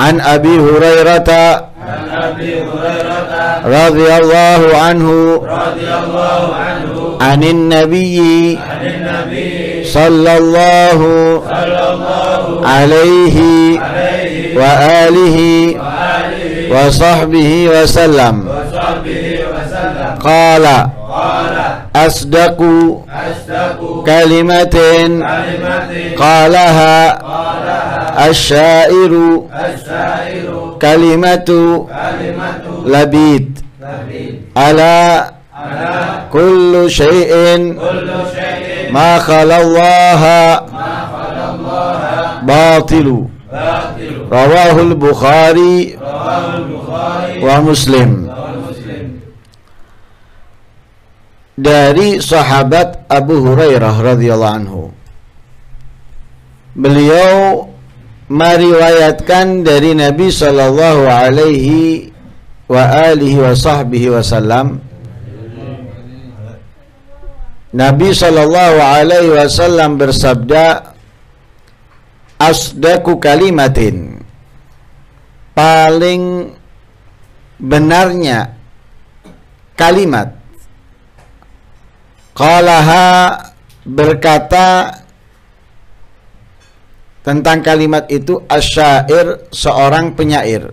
عن أبي هريرة عن أبي هريرة رضي الله عنه رضي الله عنه عن النبي عن النبي صلى الله صلى الله عليه وآله وصحبه وسلم قال أصدق كلمة قالها الشاعر كلمة لبيد ألا كل شيء ما خلا الله باطل رواه البخاري ومسلم dari sahabat Abu Hurairah radhiyallahu anhu. Beliau meriwayatkan dari Nabi sallallahu alaihi wa alihi wa sahbihi wasallam Nabi sallallahu alaihi wasallam bersabda asdaku kalimatin paling benarnya kalimat Qalaha berkata tentang kalimat itu asyair seorang penyair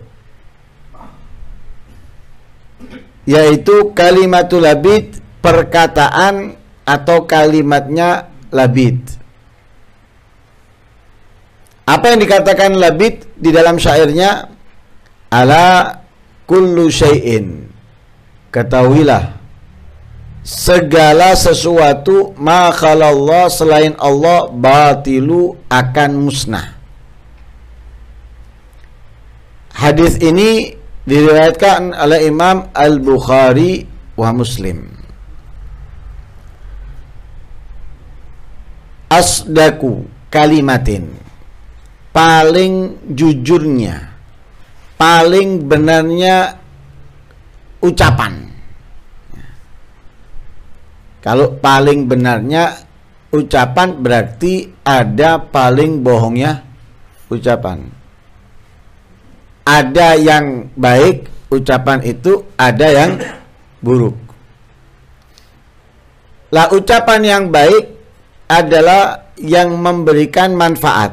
yaitu kalimatul labid perkataan atau kalimatnya labid apa yang dikatakan labid di dalam syairnya ala kullu syai'in ketahuilah segala sesuatu makhalallah selain Allah batilu akan musnah. Hadis ini diriwayatkan oleh Imam Al-Bukhari wa Muslim. Asdaku kalimatin paling jujurnya paling benarnya ucapan kalau paling benarnya ucapan berarti ada paling bohongnya ucapan. Ada yang baik ucapan itu, ada yang buruk. Lah ucapan yang baik adalah yang memberikan manfaat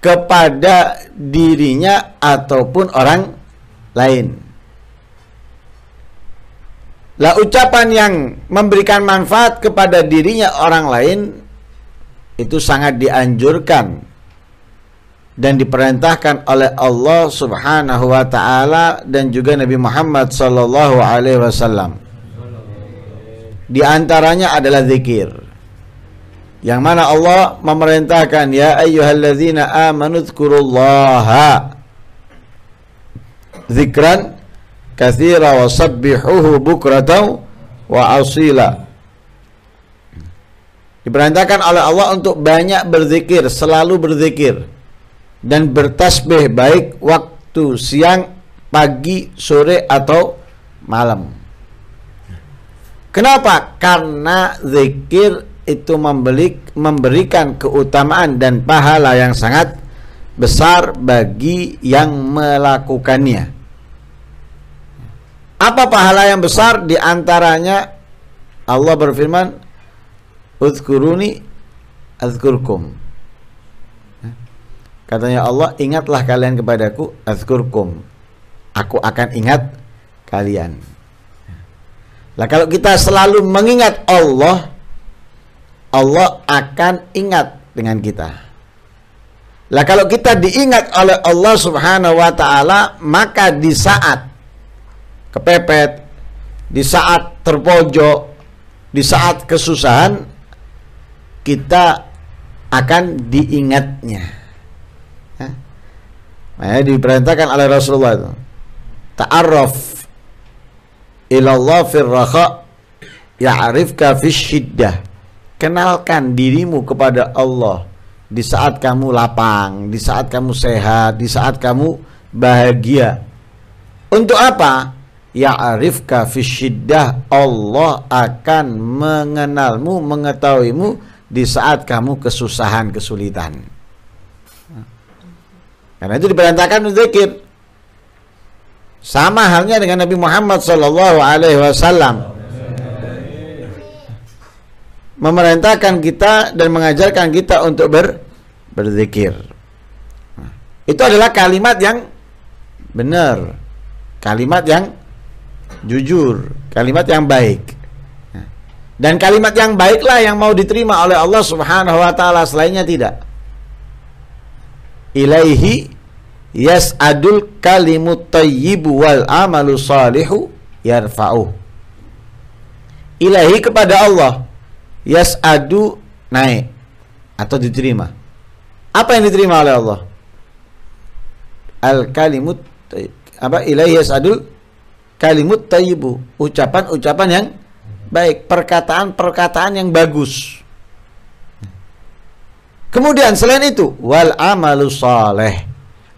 kepada dirinya ataupun orang lain. Lah ucapan yang memberikan manfaat kepada dirinya orang lain itu sangat dianjurkan dan diperintahkan oleh Allah Subhanahu wa taala dan juga Nabi Muhammad sallallahu alaihi wasallam. Di antaranya adalah zikir. Yang mana Allah memerintahkan ya ayyuhalladzina amanu dzkurullaha dzikran kathira wa sabbihuhu bukratau wa asila. Diperintahkan oleh Allah untuk banyak berzikir, selalu berzikir dan bertasbih baik waktu siang, pagi, sore atau malam. Kenapa? Karena zikir itu membeli, memberikan keutamaan dan pahala yang sangat besar bagi yang melakukannya. Apa pahala yang besar di antaranya Allah berfirman Uzkuruni azkurkum ya. Katanya Allah ingatlah kalian kepadaku azkurkum Aku akan ingat kalian Nah kalau kita selalu mengingat Allah Allah akan ingat dengan kita Nah kalau kita diingat oleh Allah subhanahu wa ta'ala Maka di saat kepepet, di saat terpojok, di saat kesusahan, kita akan diingatnya. Nah, diperintahkan oleh Rasulullah itu. Ta'arraf ilallah firraha ya'rifka fisyiddah. Kenalkan dirimu kepada Allah di saat kamu lapang, di saat kamu sehat, di saat kamu bahagia. Untuk apa? ya'rifka fi syiddah Allah akan mengenalmu mengetahuimu di saat kamu kesusahan kesulitan karena itu diperintahkan zikir sama halnya dengan Nabi Muhammad Shallallahu Alaihi Wasallam memerintahkan kita dan mengajarkan kita untuk ber, berzikir itu adalah kalimat yang benar kalimat yang jujur, kalimat yang baik. Dan kalimat yang baiklah yang mau diterima oleh Allah Subhanahu wa taala, selainnya tidak. Ilaihi yas'adul kalimut tayyibu wal amalu salihu yarfa'u. Ilahi kepada Allah yas'adu naik atau diterima. Apa yang diterima oleh Allah? Al kalimut apa ilaihi yas'adul kalimut tayyibu, ucapan-ucapan yang baik, perkataan-perkataan yang bagus. Kemudian selain itu, wal amalu saleh.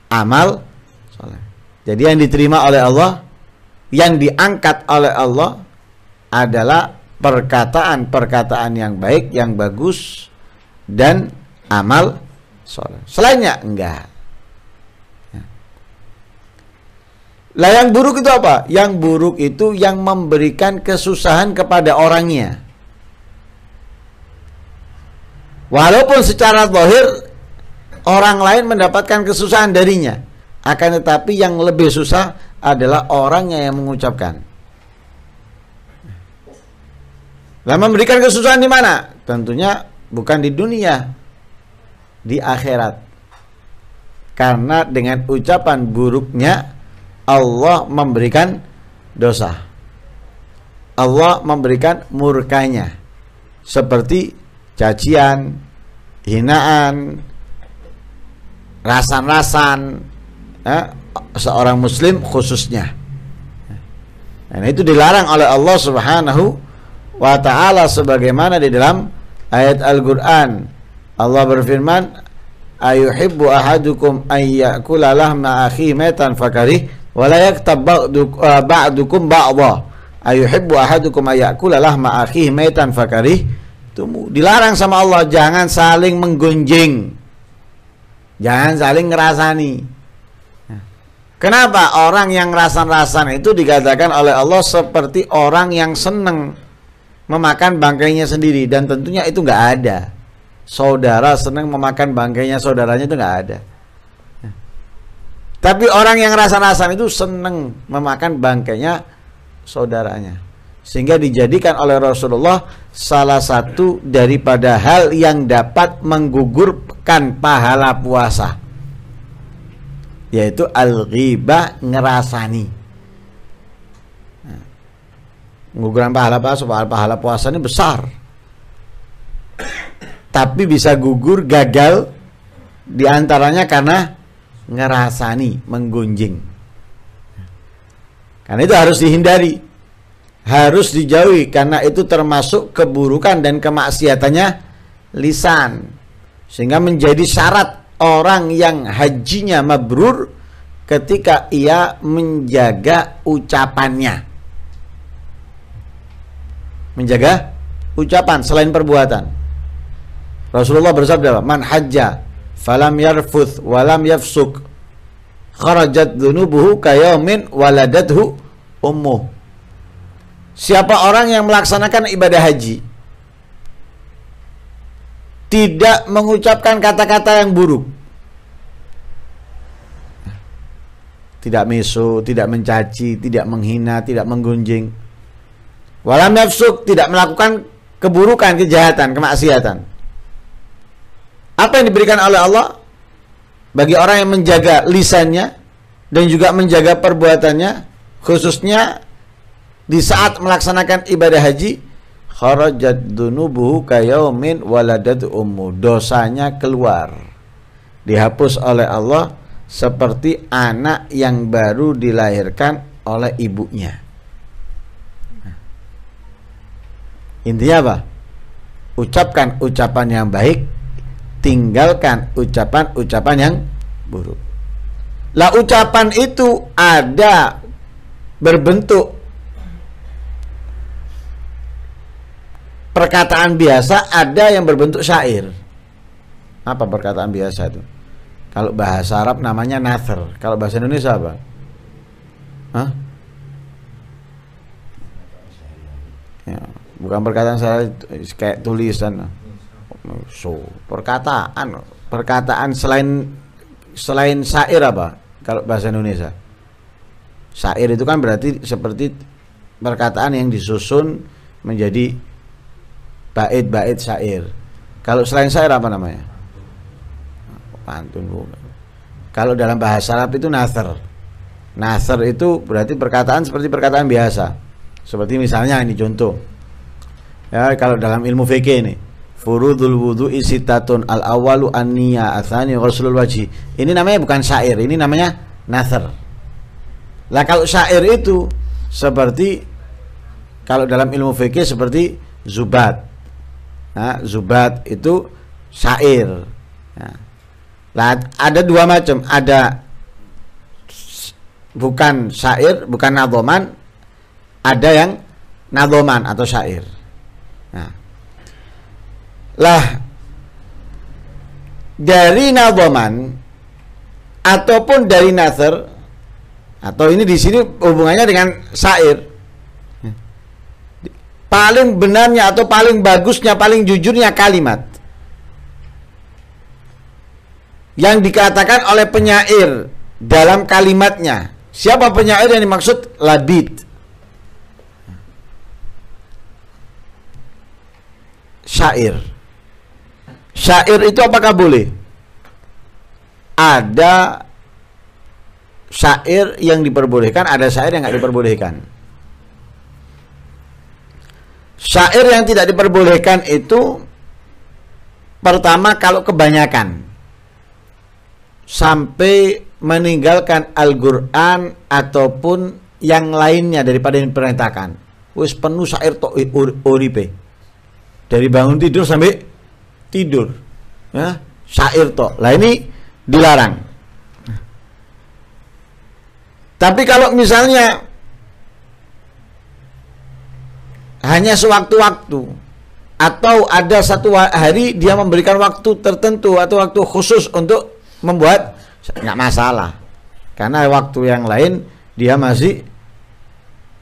Amal soleh Jadi yang diterima oleh Allah, yang diangkat oleh Allah adalah perkataan-perkataan yang baik, yang bagus dan amal soleh. Selainnya enggak. Lah yang buruk itu apa? Yang buruk itu yang memberikan kesusahan kepada orangnya. Walaupun secara zahir orang lain mendapatkan kesusahan darinya, akan tetapi yang lebih susah adalah orangnya yang mengucapkan. Lah memberikan kesusahan di mana? Tentunya bukan di dunia, di akhirat. Karena dengan ucapan buruknya Allah memberikan dosa. Allah memberikan murkanya. Seperti cacian, hinaan, rasan-rasan eh, seorang muslim khususnya. Nah, itu dilarang oleh Allah Subhanahu wa taala sebagaimana di dalam ayat Al-Qur'an. Allah berfirman, "Ayuhibbu ahadukum ayyakula lahma akhi fakarih?" wala yaktab eh, ba'dukum ba'dha ayuhibbu ahadukum ayakula lahma akhihi maitan fakarih tumu dilarang sama Allah jangan saling menggunjing jangan saling ngerasani Kenapa orang yang rasan-rasan itu dikatakan oleh Allah seperti orang yang seneng memakan bangkainya sendiri dan tentunya itu nggak ada. Saudara seneng memakan bangkainya saudaranya itu nggak ada. Tapi orang yang rasa-rasan itu senang memakan bangkainya saudaranya. Sehingga dijadikan oleh Rasulullah salah satu daripada hal yang dapat menggugurkan pahala puasa. Yaitu al-ghibah ngerasani. guguran pahala puasa, pahala, pahala puasa ini besar. Tapi bisa gugur gagal diantaranya karena ngerasani menggunjing karena itu harus dihindari harus dijauhi karena itu termasuk keburukan dan kemaksiatannya lisan sehingga menjadi syarat orang yang hajinya mabrur ketika ia menjaga ucapannya menjaga ucapan selain perbuatan Rasulullah bersabda man hajja falam yarfuth walam yafsuk kharajat dunubuhu kayomin waladathu ummuh siapa orang yang melaksanakan ibadah haji tidak mengucapkan kata-kata yang buruk tidak meso, tidak mencaci, tidak menghina, tidak menggunjing. Walam nafsuk tidak melakukan keburukan, kejahatan, kemaksiatan. Apa yang diberikan oleh Allah bagi orang yang menjaga lisannya dan juga menjaga perbuatannya khususnya di saat melaksanakan ibadah haji kharajat dunubuhu kayaumin waladat ummu dosanya keluar dihapus oleh Allah seperti anak yang baru dilahirkan oleh ibunya intinya apa ucapkan ucapan yang baik tinggalkan ucapan-ucapan yang buruk. Lah ucapan itu ada berbentuk perkataan biasa, ada yang berbentuk syair. Apa perkataan biasa itu? Kalau bahasa Arab namanya nazar Kalau bahasa Indonesia apa? Hah? Ya, bukan perkataan saya kayak tulisan so perkataan perkataan selain selain syair apa kalau bahasa Indonesia syair itu kan berarti seperti perkataan yang disusun menjadi bait-bait syair kalau selain syair apa namanya pantun bukan kalau dalam bahasa Arab itu nasr nasr itu berarti perkataan seperti perkataan biasa seperti misalnya ini contoh ya kalau dalam ilmu fikih ini Furudul wudu'i isitatun al awalu anniya athani ghuslul wajhi. Ini namanya bukan syair, ini namanya nazar. Lah kalau syair itu seperti kalau dalam ilmu fikih seperti zubat. Nah, zubat itu syair. Nah, ada dua macam, ada bukan syair, bukan nadoman, ada yang nadoman atau syair. Nah, lah dari nadoman ataupun dari nazar atau ini di sini hubungannya dengan syair paling benarnya atau paling bagusnya paling jujurnya kalimat yang dikatakan oleh penyair dalam kalimatnya siapa penyair yang dimaksud labid syair Syair itu apakah boleh? Ada syair yang diperbolehkan, ada syair yang nggak diperbolehkan. Syair yang tidak diperbolehkan itu pertama kalau kebanyakan sampai meninggalkan Al-Qur'an ataupun yang lainnya daripada yang diperintahkan. Wis penuh syair tok uripe. Dari bangun tidur sampai tidur ya syair toh lah ini dilarang tapi kalau misalnya hanya sewaktu-waktu atau ada satu hari dia memberikan waktu tertentu atau waktu khusus untuk membuat nggak masalah karena waktu yang lain dia masih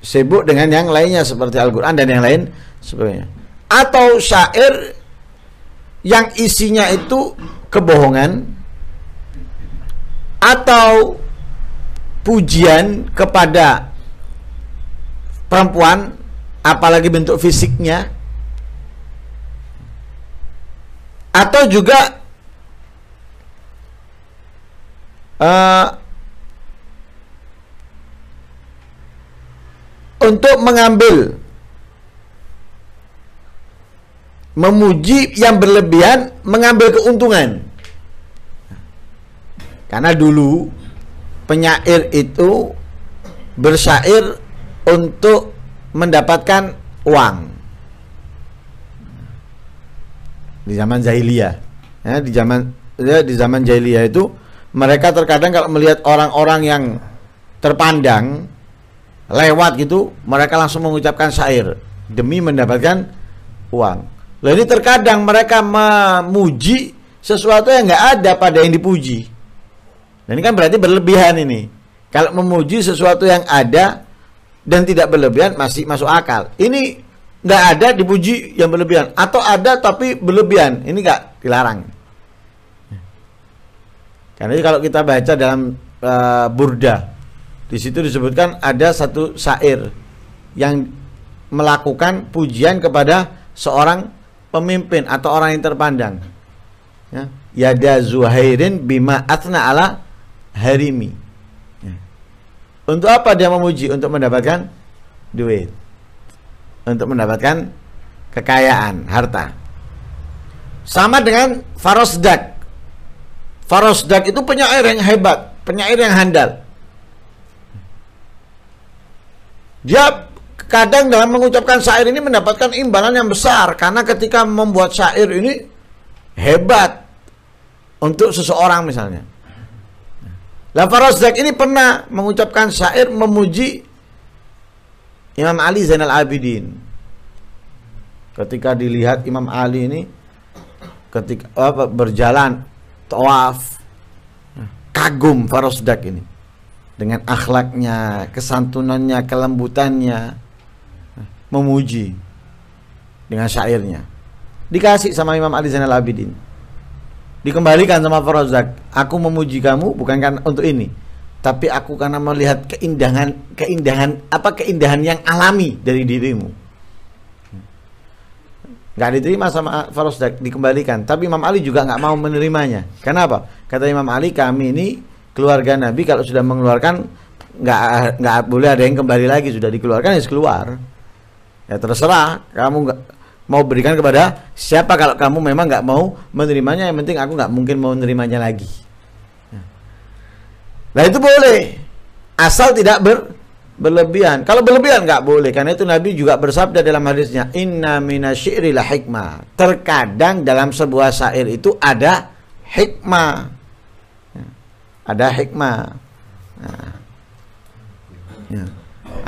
sibuk dengan yang lainnya seperti Al-Quran dan yang lain sebenarnya atau syair yang isinya itu kebohongan atau pujian kepada perempuan apalagi bentuk fisiknya atau juga uh, untuk mengambil memuji yang berlebihan mengambil keuntungan karena dulu penyair itu bersyair untuk mendapatkan uang di zaman jahiliyah ya, di zaman ya, di zaman jahiliyah itu mereka terkadang kalau melihat orang-orang yang terpandang lewat gitu mereka langsung mengucapkan syair demi mendapatkan uang lah ini terkadang mereka memuji sesuatu yang nggak ada pada yang dipuji. dan nah, ini kan berarti berlebihan ini. Kalau memuji sesuatu yang ada dan tidak berlebihan masih masuk akal. Ini nggak ada dipuji yang berlebihan atau ada tapi berlebihan ini nggak dilarang. Karena kalau kita baca dalam uh, Burda di situ disebutkan ada satu syair yang melakukan pujian kepada seorang pemimpin atau orang yang terpandang. Ya, yada Zuhairin bima atna ala harimi. Ya. Untuk apa dia memuji? Untuk mendapatkan duit. Untuk mendapatkan kekayaan, harta. Sama dengan Farosdak. Farosdak itu penyair yang hebat, penyair yang handal. Dia kadang dalam mengucapkan syair ini mendapatkan imbalan yang besar karena ketika membuat syair ini hebat untuk seseorang misalnya. Lafarozzak ini pernah mengucapkan syair memuji Imam Ali Zainal Abidin. Ketika dilihat Imam Ali ini ketika apa, berjalan tawaf kagum Farosdak ini dengan akhlaknya, kesantunannya, kelembutannya memuji dengan syairnya. Dikasih sama Imam Ali Zainal Abidin. Dikembalikan sama Farozak. Aku memuji kamu bukan kan untuk ini, tapi aku karena melihat keindahan keindahan apa keindahan yang alami dari dirimu. nggak diterima sama Farozak dikembalikan. Tapi Imam Ali juga nggak mau menerimanya. Kenapa? Kata Imam Ali kami ini keluarga Nabi kalau sudah mengeluarkan nggak nggak boleh ada yang kembali lagi sudah dikeluarkan ya keluar ya terserah kamu nggak mau berikan kepada siapa kalau kamu memang nggak mau menerimanya yang penting aku nggak mungkin mau menerimanya lagi ya. nah itu boleh asal tidak ber berlebihan kalau berlebihan nggak boleh karena itu Nabi juga bersabda dalam hadisnya inna mina syirilah hikmah terkadang dalam sebuah syair itu ada hikmah ya. ada hikmah nah. ya.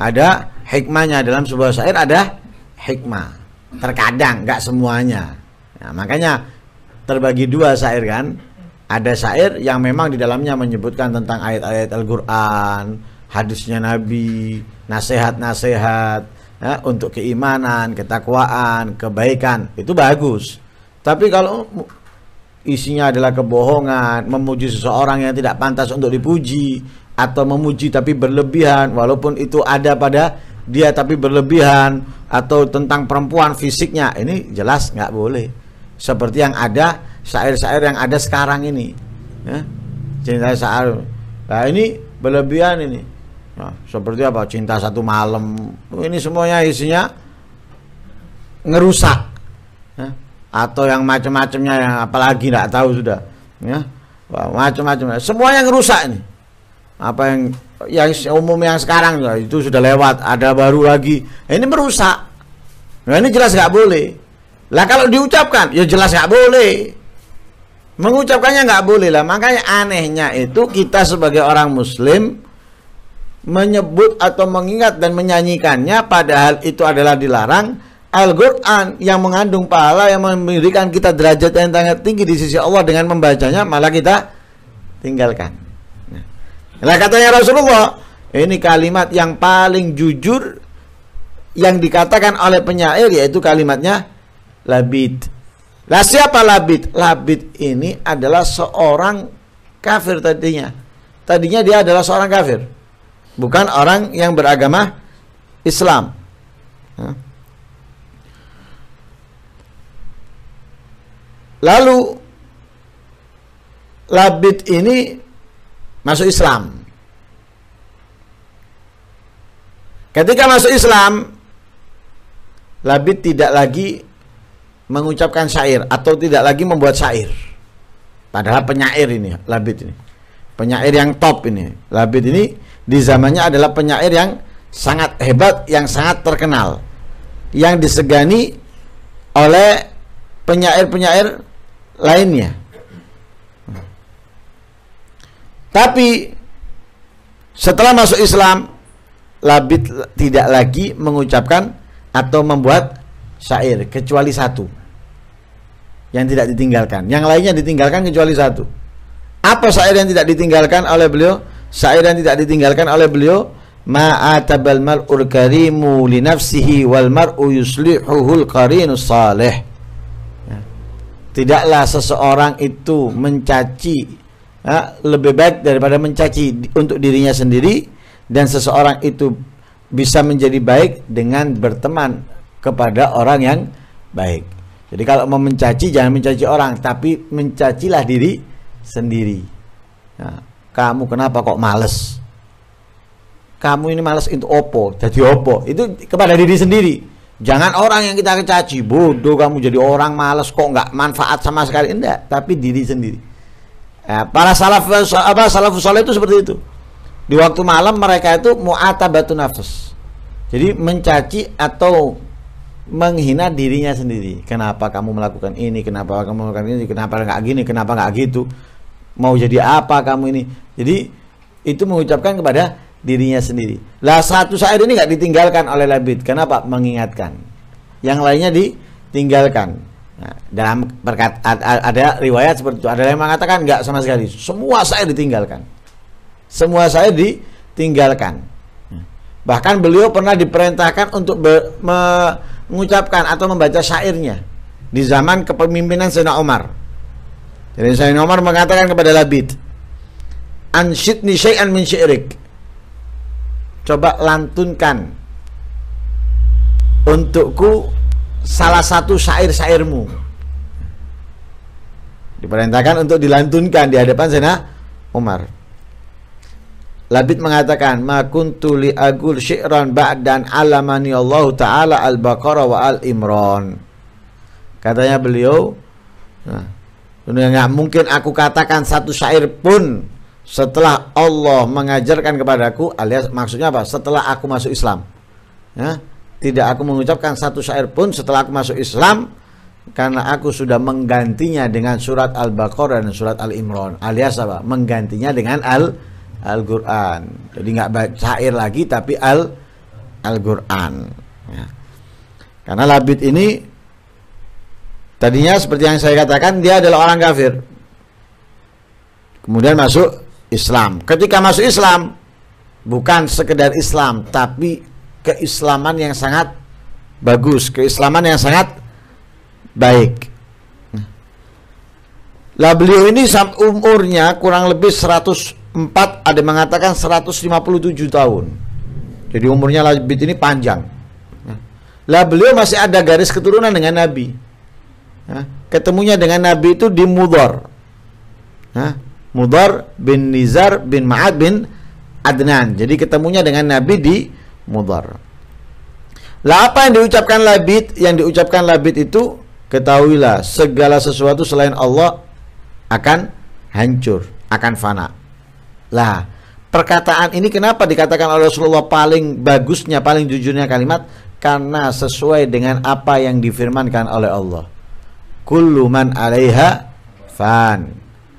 ada hikmahnya dalam sebuah syair ada hikmah terkadang nggak semuanya nah, makanya terbagi dua syair kan ada syair yang memang di dalamnya menyebutkan tentang ayat-ayat Al-Quran hadisnya Nabi nasihat-nasihat ya, untuk keimanan ketakwaan kebaikan itu bagus tapi kalau isinya adalah kebohongan memuji seseorang yang tidak pantas untuk dipuji atau memuji tapi berlebihan walaupun itu ada pada dia tapi berlebihan atau tentang perempuan fisiknya ini jelas nggak boleh seperti yang ada syair-syair yang ada sekarang ini ya. cinta syair nah ini berlebihan ini nah, seperti apa cinta satu malam oh, ini semuanya isinya ngerusak ya. atau yang macam-macamnya yang apalagi nggak tahu sudah ya macam-macam semuanya ngerusak ini apa yang yang umum yang sekarang ya, itu sudah lewat ada baru lagi ini merusak nah ini jelas nggak boleh lah kalau diucapkan ya jelas nggak boleh mengucapkannya nggak boleh lah makanya anehnya itu kita sebagai orang muslim menyebut atau mengingat dan menyanyikannya padahal itu adalah dilarang Al-Quran yang mengandung pahala yang memberikan kita derajat yang sangat tinggi di sisi Allah dengan membacanya malah kita tinggalkan Nah katanya Rasulullah, ini kalimat yang paling jujur yang dikatakan oleh penyair yaitu kalimatnya labid. Lah siapa labid? Labid ini adalah seorang kafir tadinya. Tadinya dia adalah seorang kafir. Bukan orang yang beragama Islam. Lalu labid ini masuk Islam. Ketika masuk Islam, Labid tidak lagi mengucapkan syair atau tidak lagi membuat syair. Padahal penyair ini, Labid ini. Penyair yang top ini. Labid ini di zamannya adalah penyair yang sangat hebat, yang sangat terkenal. Yang disegani oleh penyair-penyair lainnya tapi setelah masuk Islam, Labid tidak lagi mengucapkan atau membuat syair kecuali satu yang tidak ditinggalkan. Yang lainnya ditinggalkan kecuali satu. Apa syair yang tidak ditinggalkan oleh beliau? Syair yang tidak ditinggalkan oleh beliau ma'atabal mar'ul karimu li nafsihi wal mar'u yuslihuhul karinu salih. Ya. Tidaklah seseorang itu mencaci ha, lebih baik daripada mencaci untuk dirinya sendiri dan seseorang itu bisa menjadi baik dengan berteman kepada orang yang baik. Jadi kalau mau mencaci jangan mencaci orang, tapi mencacilah diri sendiri. Ya, kamu kenapa kok males? Kamu ini males itu opo, jadi opo. Itu kepada diri sendiri. Jangan orang yang kita kecaci, bodoh kamu jadi orang males kok nggak manfaat sama sekali. Enggak, tapi diri sendiri. Ya, para salaf apa salafus saleh itu seperti itu. Di waktu malam mereka itu mu'atabatu nafs. Jadi mencaci atau menghina dirinya sendiri. Kenapa kamu melakukan ini? Kenapa kamu melakukan ini? Kenapa nggak gini? Kenapa nggak gitu? Mau jadi apa kamu ini? Jadi itu mengucapkan kepada dirinya sendiri. Lah satu syair ini nggak ditinggalkan oleh Labid. Kenapa? Mengingatkan. Yang lainnya ditinggalkan. Nah, dalam berkat, ada riwayat seperti itu. Ada yang mengatakan nggak sama sekali. Semua saya ditinggalkan. Semua saya ditinggalkan. Bahkan beliau pernah diperintahkan untuk be, mengucapkan atau membaca syairnya di zaman kepemimpinan Sayyidina Umar. Jadi Sayyidina Umar mengatakan kepada Labid, "Ansyidni syai'an min syirik." Coba lantunkan untukku salah satu syair-syairmu. Diperintahkan untuk dilantunkan di hadapan sana Umar. Labid mengatakan, "Ma kuntu li agul syi'ran ba'dan alamani Allah taala al-Baqarah wa al-Imran." Katanya beliau, nah, nggak mungkin aku katakan satu syair pun setelah Allah mengajarkan kepadaku alias maksudnya apa? Setelah aku masuk Islam. Ya tidak aku mengucapkan satu syair pun setelah aku masuk Islam karena aku sudah menggantinya dengan surat Al-Baqarah dan surat Al-Imran alias apa? Menggantinya dengan Al Al-Qur'an. Jadi nggak baca syair lagi tapi Al Al-Qur'an. Ya. Karena Labid ini tadinya seperti yang saya katakan dia adalah orang kafir. Kemudian masuk Islam. Ketika masuk Islam bukan sekedar Islam tapi keislaman yang sangat bagus, keislaman yang sangat baik. Lah beliau ini saat umurnya kurang lebih 104 ada mengatakan 157 tahun. Jadi umurnya Labid ini panjang. Lah beliau masih ada garis keturunan dengan Nabi. Ketemunya dengan Nabi itu di mudar mudar bin Nizar bin Ma'ad bin Adnan. Jadi ketemunya dengan Nabi di Mudar. Lah apa yang diucapkan Labid? Yang diucapkan Labid itu ketahuilah segala sesuatu selain Allah akan hancur, akan fana. Lah, perkataan ini kenapa dikatakan oleh Rasulullah paling bagusnya, paling jujurnya kalimat karena sesuai dengan apa yang difirmankan oleh Allah. Kullu man 'alaiha fan.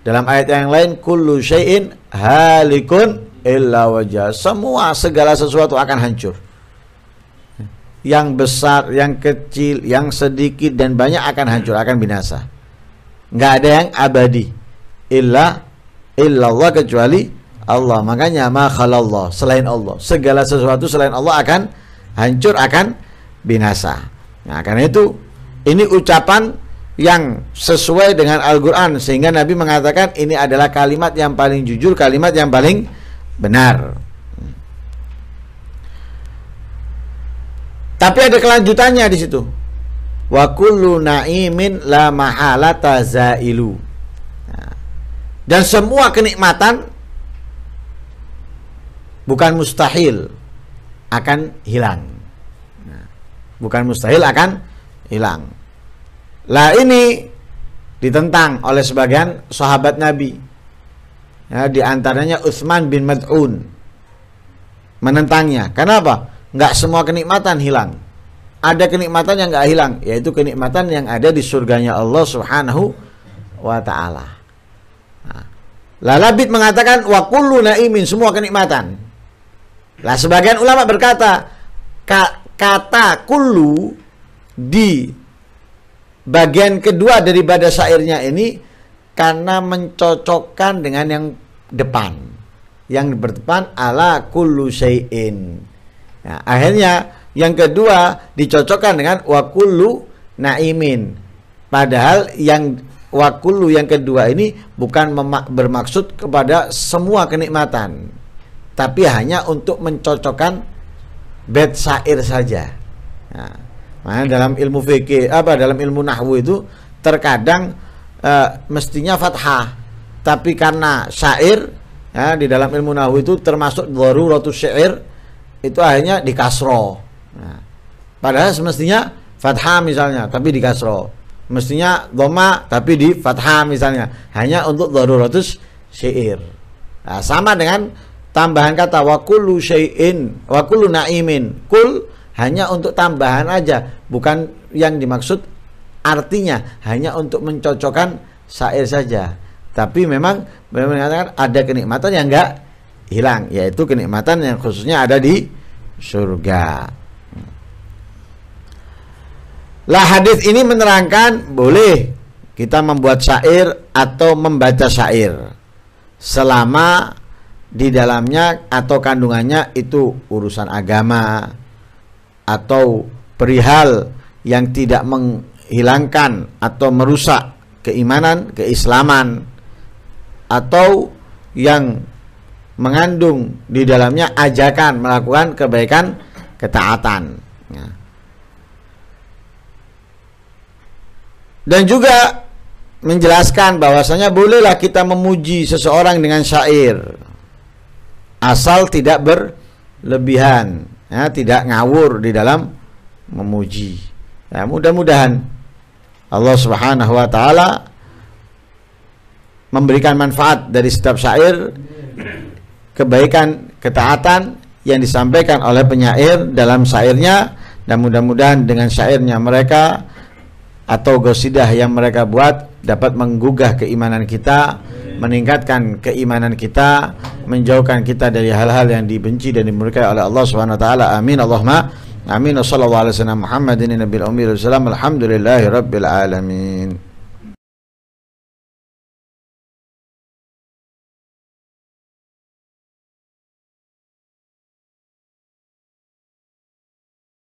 Dalam ayat yang lain kullu syai'in halikun illa wajah. Semua segala sesuatu akan hancur. Yang besar, yang kecil, yang sedikit dan banyak akan hancur, akan binasa. Nggak ada yang abadi. Illa illallah kecuali Allah. Makanya ma khalallah, selain Allah. Segala sesuatu selain Allah akan hancur, akan binasa. Nah, karena itu ini ucapan yang sesuai dengan Al-Quran sehingga Nabi mengatakan ini adalah kalimat yang paling jujur kalimat yang paling benar. Tapi ada kelanjutannya di situ. Wa kullu na'imin la mahalata zailu. Nah. Dan semua kenikmatan bukan mustahil akan hilang. Nah. Bukan mustahil akan hilang. Lah ini ditentang oleh sebagian sahabat Nabi ya, di antaranya Utsman bin Mad'un menentangnya. Kenapa? Enggak semua kenikmatan hilang. Ada kenikmatan yang enggak hilang, yaitu kenikmatan yang ada di surganya Allah Subhanahu wa taala. Nah, mengatakan wa kullu naimin semua kenikmatan. Lah sebagian ulama berkata ka, kata kullu di bagian kedua daripada syairnya ini karena mencocokkan dengan yang depan yang berdepan ala kullu syai'in nah, akhirnya yang kedua dicocokkan dengan wakulu naimin padahal yang wakulu yang kedua ini bukan bermaksud kepada semua kenikmatan tapi hanya untuk mencocokkan bed sair saja nah, dalam ilmu fikih apa dalam ilmu nahwu itu terkadang e, mestinya fathah tapi karena syair ya, di dalam ilmu nahu itu termasuk rotus syair itu akhirnya dikasro. nah, padahal semestinya fathah misalnya tapi dikasro. mestinya doma tapi di fathah misalnya hanya untuk rotus syair nah, sama dengan tambahan kata wakulu syai'in wakulu naimin kul hanya untuk tambahan aja bukan yang dimaksud artinya hanya untuk mencocokkan syair saja tapi memang memang mengatakan ada kenikmatan yang enggak hilang yaitu kenikmatan yang khususnya ada di surga lah hadis ini menerangkan boleh kita membuat syair atau membaca syair selama di dalamnya atau kandungannya itu urusan agama atau perihal yang tidak meng, hilangkan atau merusak keimanan, keislaman atau yang mengandung di dalamnya ajakan melakukan kebaikan ketaatan ya. dan juga menjelaskan bahwasanya bolehlah kita memuji seseorang dengan syair asal tidak berlebihan ya, tidak ngawur di dalam memuji ya, mudah-mudahan Allah Subhanahu wa taala memberikan manfaat dari setiap syair kebaikan ketaatan yang disampaikan oleh penyair dalam syairnya dan mudah-mudahan dengan syairnya mereka atau gosidah yang mereka buat dapat menggugah keimanan kita meningkatkan keimanan kita menjauhkan kita dari hal-hal yang dibenci dan dimurkai oleh Allah Subhanahu wa taala amin Allahumma آمين وصلى الله على سيدنا محمد النبي الأمي والسلام الحمد لله رب العالمين